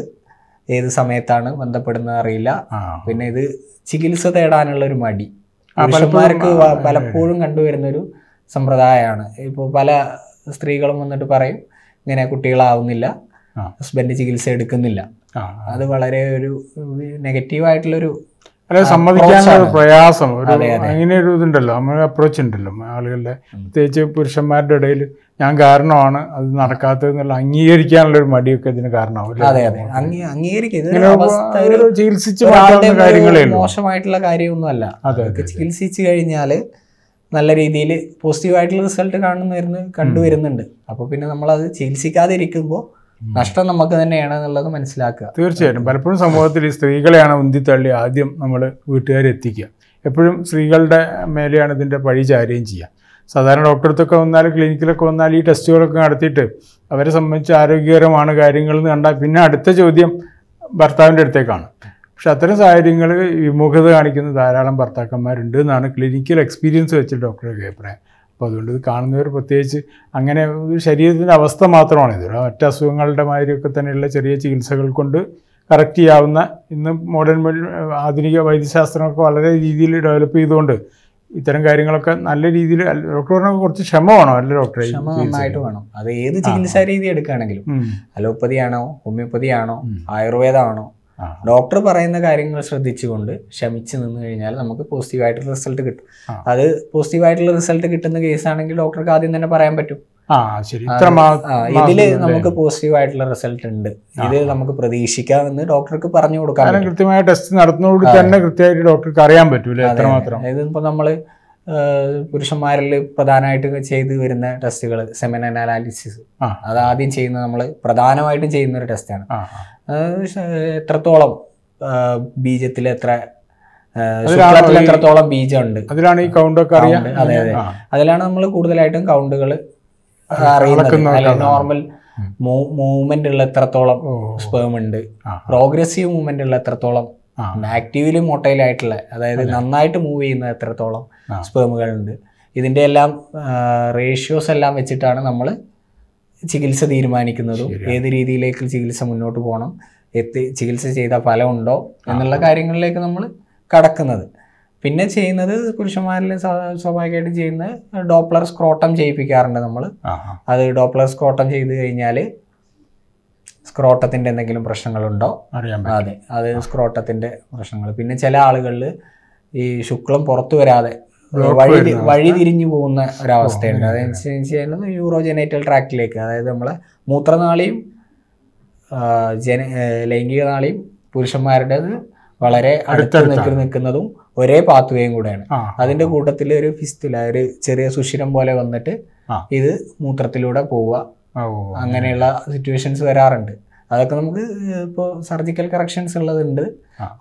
ഏത് സമയത്താണ് ബന്ധപ്പെടുന്നത് അറിയില്ല പിന്നെ ഇത് ചികിത്സ തേടാനുള്ള ഒരു മടി പുരുഷന്മാർക്ക് പലപ്പോഴും കണ്ടുവരുന്നൊരു സമ്പ്രദായമാണ് ഇപ്പോൾ പല സ്ത്രീകളും വന്നിട്ട് പറയും ഇങ്ങനെ കുട്ടികളാവുന്നില്ല ഹസ്ബൻഡ് ചികിത്സ എടുക്കുന്നില്ല അത് വളരെ ഒരു നെഗറ്റീവായിട്ടുള്ളൊരു അതായത് സമ്മതിക്കാനുള്ള പ്രയാസം ഒരു അങ്ങനെ ഒരു ഇതുണ്ടല്ലോ നമ്മൾ അപ്രോച്ച് ഉണ്ടല്ലോ ആളുകളുടെ പ്രത്യേകിച്ച് പുരുഷന്മാരുടെ ഇടയിൽ ഞാൻ കാരണമാണ് അത് നടക്കാത്തതെന്നുള്ള അംഗീകരിക്കാനുള്ള ഒരു മടിയൊക്കെ ഇതിന് കാരണമാവും അതെ അതെ അംഗീകരിക്കുന്നത് ചികിത്സിച്ച് മോശമായിട്ടുള്ള കാര്യമൊന്നുമല്ല അതെ ചികിത്സിച്ചു കഴിഞ്ഞാല് നല്ല രീതിയിൽ പോസിറ്റീവായിട്ടുള്ള റിസൾട്ട് കാണുന്നു കണ്ടുവരുന്നുണ്ട് അപ്പോൾ പിന്നെ നമ്മളത് ചികിത്സിക്കാതിരിക്കുമ്പോൾ നഷ്ടം നമുക്ക് തന്നെയാണ് എന്നുള്ളത് മനസ്സിലാക്കുക തീർച്ചയായിട്ടും പലപ്പോഴും സമൂഹത്തിൽ ഈ സ്ത്രീകളെയാണ് ഉന്തിത്തള്ളി ആദ്യം നമ്മൾ വീട്ടുകാരെത്തിക്കുക എപ്പോഴും സ്ത്രീകളുടെ മേലെയാണ് ഇതിൻ്റെ പഴി ചാരുകയും ചെയ്യുക സാധാരണ ഡോക്ടറടുത്തൊക്കെ വന്നാൽ ക്ലിനിക്കിലൊക്കെ വന്നാൽ ഈ ടെസ്റ്റുകളൊക്കെ നടത്തിയിട്ട് അവരെ സംബന്ധിച്ച് ആരോഗ്യകരമാണ് കാര്യങ്ങൾ എന്ന് കണ്ടാൽ പിന്നെ അടുത്ത ചോദ്യം ഭർത്താവിൻ്റെ അടുത്തേക്കാണ് പക്ഷെ അത്തരം സാഹചര്യങ്ങൾ വിമുഖത കാണിക്കുന്ന ധാരാളം ഭർത്താക്കന്മാരുണ്ട് എന്നാണ് ക്ലിനിക്കൽ എക്സ്പീരിയൻസ് വെച്ച് ഡോക്ടറുടെ അഭിപ്രായം അപ്പോൾ അതുകൊണ്ട് ഇത് കാണുന്നവർ പ്രത്യേകിച്ച് അങ്ങനെ ശരീരത്തിൻ്റെ അവസ്ഥ മാത്രമാണ് ഇത് മറ്റ് അസുഖങ്ങളുടെ മാതിരിയൊക്കെ തന്നെയുള്ള ചെറിയ ചികിത്സകൾ കൊണ്ട് കറക്റ്റ് ചെയ്യാവുന്ന ഇന്ന് മോഡേൺ ആധുനിക വൈദ്യശാസ്ത്രമൊക്കെ വളരെ രീതിയിൽ ഡെവലപ്പ് ചെയ്തുകൊണ്ട് ഇത്തരം കാര്യങ്ങളൊക്കെ നല്ല രീതിയിൽ ഡോക്ടറിനൊക്കെ കുറച്ച് ക്ഷമ വേണോ അല്ല ഡോക്ടറെ ക്ഷമ നന്നായിട്ട് വേണം അത് ഏത് ചികിത്സാ രീതി എടുക്കുകയാണെങ്കിലും അലോപ്പതി ആണോ ഹോമിയോപ്പതി ആണോ ആയുർവേദമാണോ ഡോക്ടർ പറയുന്ന കാര്യങ്ങൾ ശ്രദ്ധിച്ചുകൊണ്ട് ക്ഷമിച്ച് നിന്ന് കഴിഞ്ഞാൽ നമുക്ക് ആയിട്ടുള്ള റിസൾട്ട് കിട്ടും അത് ആയിട്ടുള്ള റിസൾട്ട് കിട്ടുന്ന കേസാണെങ്കിൽ ഡോക്ടർക്ക് ആദ്യം തന്നെ പറയാൻ പറ്റും ഇതില് നമുക്ക് പോസിറ്റീവ് ആയിട്ടുള്ള റിസൾട്ട് ഉണ്ട് ഇത് നമുക്ക് പ്രതീക്ഷിക്കാമെന്ന് ഡോക്ടർക്ക് പറഞ്ഞു കൊടുക്കാം കൃത്യമായ ടെസ്റ്റ് നടത്തുന്നതുകൊണ്ട് തന്നെ കൃത്യമായിട്ട് ഡോക്ടർക്ക് അറിയാൻ പറ്റൂല എത്രമാത്രം ഇതിപ്പോ നമ്മള് പുരുഷന്മാരിൽ പ്രധാനമായിട്ട് ചെയ്തു വരുന്ന ടെസ്റ്റുകൾ സെമൻ അനാലിസിസ് അത് ആദ്യം ചെയ്യുന്ന നമ്മൾ പ്രധാനമായിട്ടും ചെയ്യുന്ന ഒരു ടെസ്റ്റാണ് എത്രത്തോളം ബീജത്തിൽ എത്ര ശുക്ലത്തിൽ എത്രത്തോളം ബീജമുണ്ട് അതിലാണ് ഈ കൗണ്ടൊക്കെ അതെ അതെ അതിലാണ് നമ്മൾ കൂടുതലായിട്ടും കൗണ്ടുകൾ അറിയുന്നത് നോർമൽ മൂവ്മെന്റ് ഉള്ള എത്രത്തോളം സ്പേം ഉണ്ട് പ്രോഗ്രസീവ് മൂവ്മെന്റ് ഉള്ള എത്രത്തോളം ആക്റ്റീവിലും മൊട്ടൈൽ ആയിട്ടുള്ള അതായത് നന്നായിട്ട് മൂവ് ചെയ്യുന്ന എത്രത്തോളം ഉണ്ട് ഇതിന്റെ എല്ലാം റേഷ്യോസ് എല്ലാം വെച്ചിട്ടാണ് നമ്മൾ ചികിത്സ തീരുമാനിക്കുന്നതും ഏത് രീതിയിലേക്ക് ചികിത്സ മുന്നോട്ട് പോകണം എത്തി ചികിത്സ ചെയ്ത ഫലമുണ്ടോ എന്നുള്ള കാര്യങ്ങളിലേക്ക് നമ്മൾ കടക്കുന്നത് പിന്നെ ചെയ്യുന്നത് പുരുഷന്മാരിൽ സ്വാഭാവികമായിട്ട് ചെയ്യുന്ന ഡോപ്ലർ സ്ക്രോട്ടം ചെയ്യിപ്പിക്കാറുണ്ട് നമ്മൾ അത് ഡോപ്ലർ സ്ക്രോട്ടം ചെയ്ത് കഴിഞ്ഞാൽ സ്ക്രോട്ടത്തിൻ്റെ എന്തെങ്കിലും പ്രശ്നങ്ങളുണ്ടോ അറിയാൻ അതെ അത് സ്ക്രോട്ടത്തിൻ്റെ പ്രശ്നങ്ങൾ പിന്നെ ചില ആളുകളിൽ ഈ ശുക്ലം പുറത്തു വരാതെ വഴി വഴി തിരിഞ്ഞു പോകുന്ന ഒരവസ്ഥയുണ്ട് അതനുസരിച്ച് യൂറോജനൈറ്റൽ ട്രാക്റ്റിലേക്ക് അതായത് നമ്മളെ മൂത്രനാളിയും ജന ലൈംഗിക നാളിയും പുരുഷന്മാരുടേത് വളരെ അടുത്ത് നിൽക്കുന്നതും ഒരേ പാത്തുവേയും കൂടെയാണ് അതിന്റെ കൂട്ടത്തിൽ ഒരു ഫിസ്റ്റില ഒരു ചെറിയ സുഷിരം പോലെ വന്നിട്ട് ഇത് മൂത്രത്തിലൂടെ പോവുക അങ്ങനെയുള്ള സിറ്റുവേഷൻസ് വരാറുണ്ട് അതൊക്കെ നമുക്ക് ഇപ്പോ സർജിക്കൽ കറക്ഷൻസ് ഉള്ളതുണ്ട്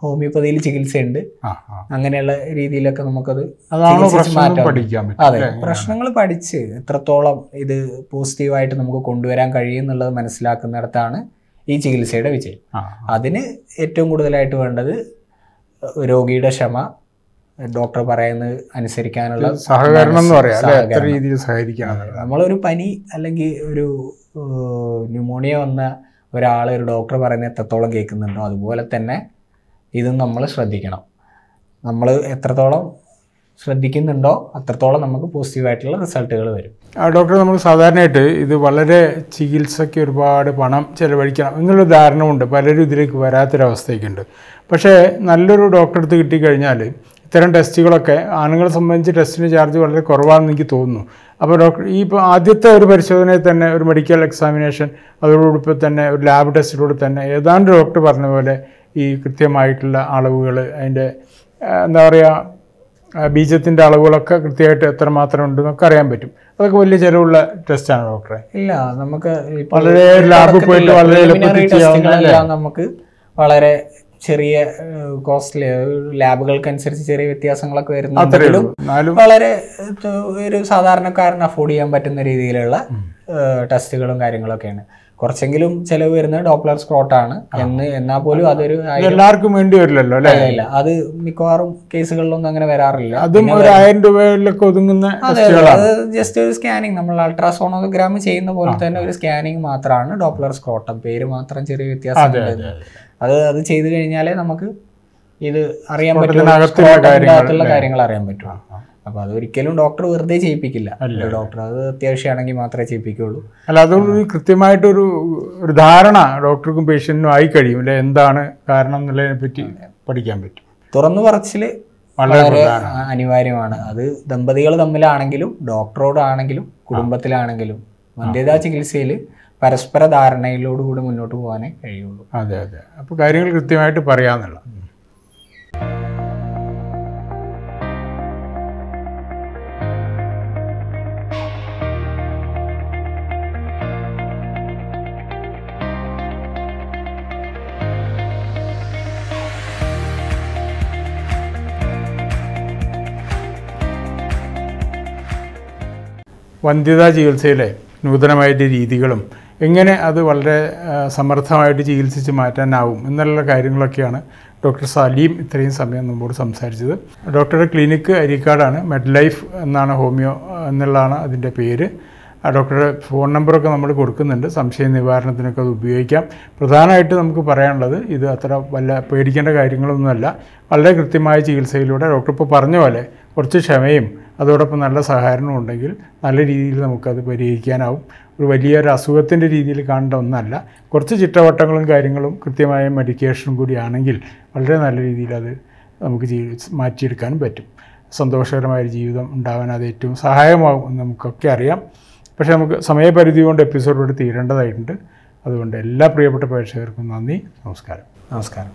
ഹോമിയോപ്പതിയിൽ ചികിത്സയുണ്ട് അങ്ങനെയുള്ള രീതിയിലൊക്കെ നമുക്കത് മാറ്റാം അതെ പ്രശ്നങ്ങൾ പഠിച്ച് എത്രത്തോളം ഇത് പോസിറ്റീവായിട്ട് നമുക്ക് കൊണ്ടുവരാൻ കഴിയും എന്നുള്ളത് മനസ്സിലാക്കുന്നിടത്താണ് ഈ ചികിത്സയുടെ വിജയം അതിന് ഏറ്റവും കൂടുതലായിട്ട് വേണ്ടത് രോഗിയുടെ ക്ഷമ ഡോക്ടർ പറയുന്നത് അനുസരിക്കാനുള്ള സഹകരണം എന്ന് പറയാം രീതിയിൽ നമ്മളൊരു പനി അല്ലെങ്കിൽ ഒരു ന്യൂമോണിയ വന്ന ഒരാൾ ഒരു ഡോക്ടർ പറയുന്നത് എത്രത്തോളം കേൾക്കുന്നുണ്ടോ അതുപോലെ തന്നെ ഇതും നമ്മൾ ശ്രദ്ധിക്കണം നമ്മൾ എത്രത്തോളം ശ്രദ്ധിക്കുന്നുണ്ടോ അത്രത്തോളം നമുക്ക് പോസിറ്റീവായിട്ടുള്ള റിസൾട്ടുകൾ വരും ഡോക്ടർ നമ്മൾ സാധാരണയായിട്ട് ഇത് വളരെ ചികിത്സയ്ക്ക് ഒരുപാട് പണം ചിലവഴിക്കണം എന്നുള്ള ധാരണ ഉണ്ട് പലരും ഇതിലേക്ക് വരാത്തൊരവസ്ഥയൊക്കെ ഉണ്ട് പക്ഷേ നല്ലൊരു ഡോക്ടറെ അടുത്ത് കിട്ടിക്കഴിഞ്ഞാൽ ഇത്തരം ടെസ്റ്റുകളൊക്കെ ആണുങ്ങളെ സംബന്ധിച്ച് ടെസ്റ്റിന് ചാർജ് വളരെ കുറവാണെന്ന് എനിക്ക് തോന്നുന്നു അപ്പോൾ ഡോക്ടർ ഈ ഇപ്പോൾ ആദ്യത്തെ ഒരു പരിശോധനയിൽ തന്നെ ഒരു മെഡിക്കൽ എക്സാമിനേഷൻ അതോടൊപ്പം തന്നെ ഒരു ലാബ് ടെസ്റ്റിലൂടെ തന്നെ ഏതാണ്ട് ഡോക്ടർ പറഞ്ഞ പോലെ ഈ കൃത്യമായിട്ടുള്ള അളവുകൾ അതിൻ്റെ എന്താ പറയുക ബീജത്തിൻ്റെ അളവുകളൊക്കെ കൃത്യമായിട്ട് എത്രമാത്രം ഉണ്ട് ഉണ്ടെന്നൊക്കെ അറിയാൻ പറ്റും അതൊക്കെ വലിയ ചിലവുള്ള ടെസ്റ്റാണ് ഡോക്ടറെ ഇല്ല നമുക്ക് വളരെ ലാബിൽ പോയിട്ട് വളരെ നമുക്ക് വളരെ ചെറിയ കോസ്റ്റ്ലി അനുസരിച്ച് ചെറിയ വ്യത്യാസങ്ങളൊക്കെ വരുന്നുണ്ടെങ്കിലും വളരെ ഒരു സാധാരണക്കാരൻ അഫോർഡ് ചെയ്യാൻ പറ്റുന്ന രീതിയിലുള്ള ടെസ്റ്റുകളും കാര്യങ്ങളൊക്കെയാണ് കുറച്ചെങ്കിലും ചെലവ് വരുന്നത് ഡോപ്ലർ ആണ് എന്ന് എന്നാൽ പോലും അതൊരു എല്ലാവർക്കും വേണ്ടി വരില്ലല്ലോ അല്ലേ ഇല്ല അത് മിക്കവാറും കേസുകളിലൊന്നും അങ്ങനെ വരാറില്ല അതും ഒരു ആയിരം രൂപയിലൊക്കെ ഒതുങ്ങുന്ന അത് ജസ്റ്റ് ഒരു സ്കാനിങ് നമ്മൾ അൾട്രാസോണോഗ്രാം ചെയ്യുന്ന പോലെ തന്നെ ഒരു സ്കാനിങ് മാത്രമാണ് ഡോപ്ലർ സ്ക്രോട്ടം പേര് മാത്രം ചെറിയ വ്യത്യാസം അത് അത് ചെയ്തു കഴിഞ്ഞാലേ നമുക്ക് ഇത് അറിയാൻ പറ്റുള്ള കാര്യങ്ങൾ അറിയാൻ പറ്റുള്ളൂ അപ്പൊ അത് ഒരിക്കലും ഡോക്ടർ വെറുതെ ചെയ്യിപ്പിക്കില്ല ഡോക്ടർ അത് അത്യാവശ്യമാണെങ്കിൽ മാത്രമേ ചെയ്യിപ്പിക്കുള്ളൂ അല്ല അതൊരു കൃത്യമായിട്ടൊരു ഒരു ധാരണ ഡോക്ടർക്കും പേഷ്യന്റിനും ആയി കഴിയും അല്ലെ എന്താണ് കാരണം എന്നുള്ളതിനെ പറ്റി പഠിക്കാൻ പറ്റും തുറന്നു പറച്ചില് വളരെ അനിവാര്യമാണ് അത് ദമ്പതികൾ തമ്മിലാണെങ്കിലും ഡോക്ടറോടാണെങ്കിലും കുടുംബത്തിലാണെങ്കിലും വന്ധ്യതാ ചികിത്സയിൽ പരസ്പര ധാരണയിലോടുകൂടി മുന്നോട്ട് പോകാനേ കഴിയുള്ളൂ അതെ അതെ അപ്പോൾ കാര്യങ്ങൾ കൃത്യമായിട്ട് പറയാമെന്നുള്ള വന്ധ്യതാ ചികിത്സയിലെ നൂതനമായിട്ട് രീതികളും എങ്ങനെ അത് വളരെ സമർത്ഥമായിട്ട് ചികിത്സിച്ച് മാറ്റാനാവും എന്നുള്ള കാര്യങ്ങളൊക്കെയാണ് ഡോക്ടർ സലീം ഇത്രയും സമയം നമ്മോട് സംസാരിച്ചത് ഡോക്ടറുടെ ക്ലിനിക്ക് അരിക്കാടാണ് മെഡ് ലൈഫ് എന്നാണ് ഹോമിയോ എന്നുള്ളതാണ് അതിൻ്റെ പേര് ഡോക്ടറുടെ ഫോൺ നമ്പറൊക്കെ നമ്മൾ കൊടുക്കുന്നുണ്ട് സംശയ നിവാരണത്തിനൊക്കെ അത് ഉപയോഗിക്കാം പ്രധാനമായിട്ട് നമുക്ക് പറയാനുള്ളത് ഇത് അത്ര വല്ല പേടിക്കേണ്ട കാര്യങ്ങളൊന്നുമല്ല വളരെ കൃത്യമായ ചികിത്സയിലൂടെ ഡോക്ടർ ഇപ്പോൾ പറഞ്ഞ പോലെ കുറച്ച് ക്ഷമയും അതോടൊപ്പം നല്ല സഹകരണവും ഉണ്ടെങ്കിൽ നല്ല രീതിയിൽ നമുക്കത് പരിഹരിക്കാനാവും ഒരു വലിയൊരു അസുഖത്തിൻ്റെ രീതിയിൽ കാണേണ്ട ഒന്നല്ല കുറച്ച് ചിട്ടവട്ടങ്ങളും കാര്യങ്ങളും കൃത്യമായ മെഡിക്കേഷനും കൂടി ആണെങ്കിൽ വളരെ നല്ല രീതിയിൽ അത് നമുക്ക് ജീവി മാറ്റിയെടുക്കാനും പറ്റും സന്തോഷകരമായൊരു ജീവിതം ഉണ്ടാവാൻ അത് ഏറ്റവും സഹായമാകും എന്ന് നമുക്കൊക്കെ അറിയാം പക്ഷേ നമുക്ക് സമയപരിധി കൊണ്ട് എപ്പിസോഡ് ഇവിടെ തീരേണ്ടതായിട്ടുണ്ട് അതുകൊണ്ട് എല്ലാ പ്രിയപ്പെട്ട പ്രേക്ഷകർക്കും നന്ദി നമസ്കാരം നമസ്കാരം